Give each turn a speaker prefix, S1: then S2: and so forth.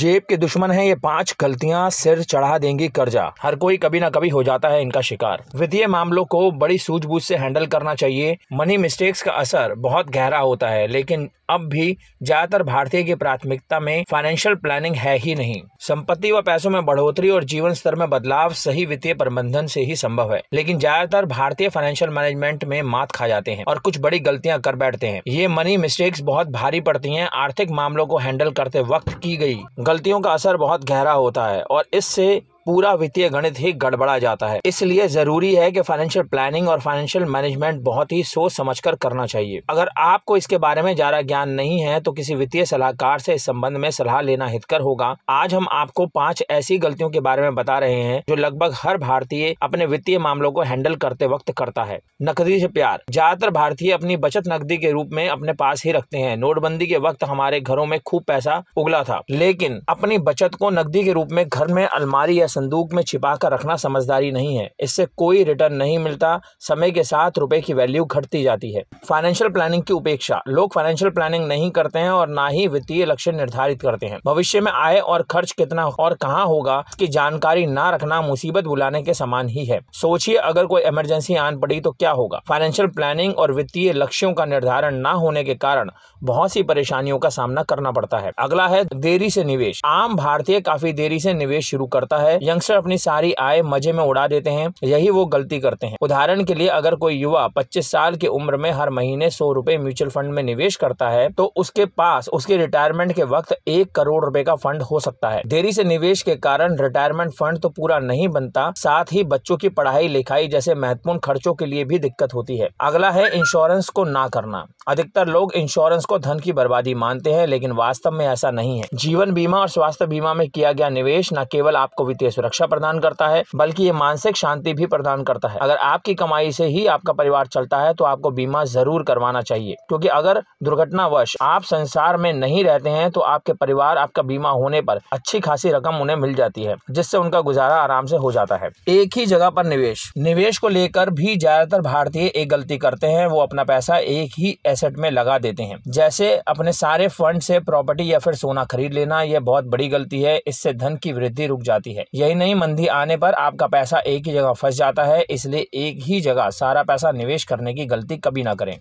S1: जेब के दुश्मन हैं ये पांच गलतियां सिर चढ़ा देंगी कर्जा हर कोई कभी ना कभी हो जाता है इनका शिकार वित्तीय मामलों को बड़ी सूझबूझ से हैंडल करना चाहिए मनी मिस्टेक्स का असर बहुत गहरा होता है लेकिन अब भी ज्यादातर भारतीय की प्राथमिकता में फाइनेंशियल प्लानिंग है ही नहीं संपत्ति व पैसों में बढ़ोतरी और जीवन स्तर में बदलाव सही वित्तीय प्रबंधन से ही संभव है लेकिन ज्यादातर भारतीय फाइनेंशियल मैनेजमेंट में मात खा जाते हैं और कुछ बड़ी गलतियां कर बैठते हैं ये मनी मिस्टेक्स बहुत भारी पड़ती हैं आर्थिक मामलों को हैंडल करते वक्त की गई गलतियों का असर बहुत गहरा होता है और इससे पूरा वित्तीय गणित ही गड़बड़ा जाता है इसलिए जरूरी है कि फाइनेंशियल प्लानिंग और फाइनेंशियल मैनेजमेंट बहुत ही सोच समझ कर करना चाहिए अगर आपको इसके बारे में ज्यादा ज्ञान नहीं है तो किसी वित्तीय सलाहकार से इस संबंध में सलाह लेना हितकर होगा आज हम आपको पांच ऐसी गलतियों के बारे में बता रहे हैं जो लगभग हर भारतीय अपने वित्तीय मामलों को हैंडल करते वक्त करता है नकदी से प्यार ज्यादातर भारतीय अपनी बचत नकदी के रूप में अपने पास ही रखते हैं नोटबंदी के वक्त हमारे घरों में खूब पैसा उगला था लेकिन अपनी बचत को नकदी के रूप में घर में अलमारी या संदूक में छिपा कर रखना समझदारी नहीं है इससे कोई रिटर्न नहीं मिलता समय के साथ रुपए की वैल्यू घटती जाती है फाइनेंशियल प्लानिंग की उपेक्षा लोग फाइनेंशियल प्लानिंग नहीं करते हैं और ना ही वित्तीय लक्ष्य निर्धारित करते हैं भविष्य में आय और खर्च कितना और कहाँ होगा की जानकारी न रखना मुसीबत बुलाने के समान ही है सोचिए अगर कोई इमरजेंसी आन पड़ी तो क्या होगा फाइनेंशियल प्लानिंग और वित्तीय लक्ष्यों का निर्धारण न होने के कारण बहुत सी परेशानियों का सामना करना पड़ता है अगला है देरी से निवेश आम भारतीय काफी देरी से निवेश शुरू करता है यंगस्टर अपनी सारी आय मजे में उड़ा देते हैं यही वो गलती करते हैं उदाहरण के लिए अगर कोई युवा पच्चीस साल की उम्र में हर महीने सौ रूपए म्यूचुअल फंड में निवेश करता है तो उसके पास उसके रिटायरमेंट के वक्त एक करोड़ रूपए का फंड हो सकता है देरी से निवेश के कारण रिटायरमेंट फंड तो पूरा नहीं बनता साथ ही बच्चों की पढ़ाई लिखाई जैसे महत्वपूर्ण खर्चों के लिए भी दिक्कत होती है अगला है इंश्योरेंस को ना करना अधिकतर लोग इंश्योरेंस को धन की बर्बादी मानते हैं लेकिन वास्तव में ऐसा नहीं है जीवन बीमा और स्वास्थ्य बीमा में किया गया निवेश न केवल आपको वित्तीय सुरक्षा प्रदान करता है बल्कि ये मानसिक शांति भी प्रदान करता है अगर आपकी कमाई से ही आपका परिवार चलता है तो आपको बीमा जरूर करवाना चाहिए क्योंकि अगर दुर्घटनावश आप संसार में नहीं रहते हैं तो आपके परिवार आपका बीमा होने पर अच्छी खासी रकम उन्हें मिल जाती है जिससे उनका गुजारा आराम से हो जाता है एक ही जगह पर निवेश निवेश को लेकर भी ज्यादातर भारतीय एक गलती करते हैं वो अपना पैसा एक ही एसेट में लगा देते हैं जैसे अपने सारे फंड से प्रॉपर्टी या फिर सोना खरीद लेना यह बहुत बड़ी गलती है इससे धन की वृद्धि रुक जाती है यही नहीं मंदी आने पर आपका पैसा एक ही जगह फंस जाता है इसलिए एक ही जगह सारा पैसा निवेश करने की गलती कभी ना करें